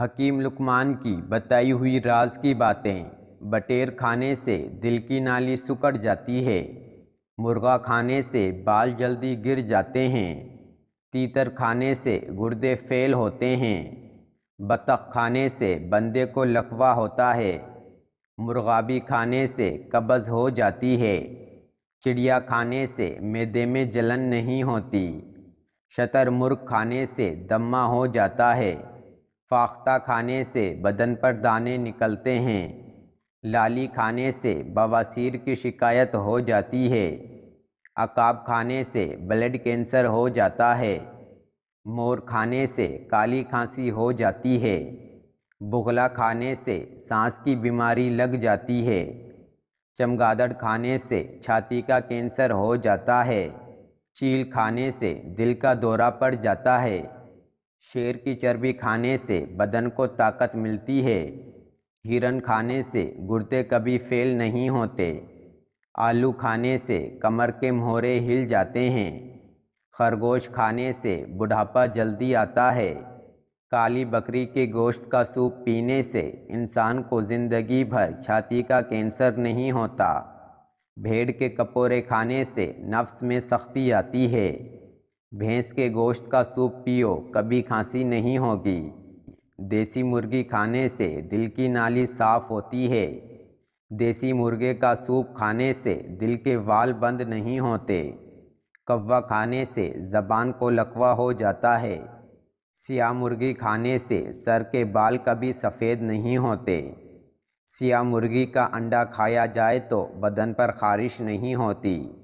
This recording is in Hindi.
हकीम लुकमान की बताई हुई राज की बातें बटेर खाने से दिल की नाली सुकड़ जाती है मुर्गा खाने से बाल जल्दी गिर जाते हैं तीतर खाने से गुर्दे फेल होते हैं बतख खाने से बंदे को लकवा होता है मुर्गाबी खाने से कब्ज़ हो जाती है चिड़िया खाने से मैदे में जलन नहीं होती शतर मुर्ग खाने से दम्मा हो जाता है फाख्ता खाने से बदन पर दाने निकलते हैं लाली खाने से बवासीर की शिकायत हो जाती है अकाब खाने से ब्लड कैंसर हो जाता है मोर खाने से काली खांसी हो जाती है बुगला खाने से सांस की बीमारी लग जाती है चमगादड़ खाने से छाती का कैंसर हो जाता है चील खाने से दिल का दौरा पड़ जाता है शेर की चर्बी खाने से बदन को ताकत मिलती है हिरन खाने से गुर्दे कभी फेल नहीं होते आलू खाने से कमर के मोहरे हिल जाते हैं खरगोश खाने से बुढ़ापा जल्दी आता है काली बकरी के गोश्त का सूप पीने से इंसान को ज़िंदगी भर छाती का कैंसर नहीं होता भेड़ के कपोरे खाने से नफ्स में सख्ती आती है भैंस के गोश्त का सूप पियो कभी खांसी नहीं होगी देसी मुर्गी खाने से दिल की नाली साफ होती है देसी मुर्गे का सूप खाने से दिल के वाल बंद नहीं होते कौवा खाने से ज़बान को लकवा हो जाता है सिया मुर्गी खाने से सर के बाल कभी सफ़ेद नहीं होते सिया मुर्गी का अंडा खाया जाए तो बदन पर खारिश नहीं होती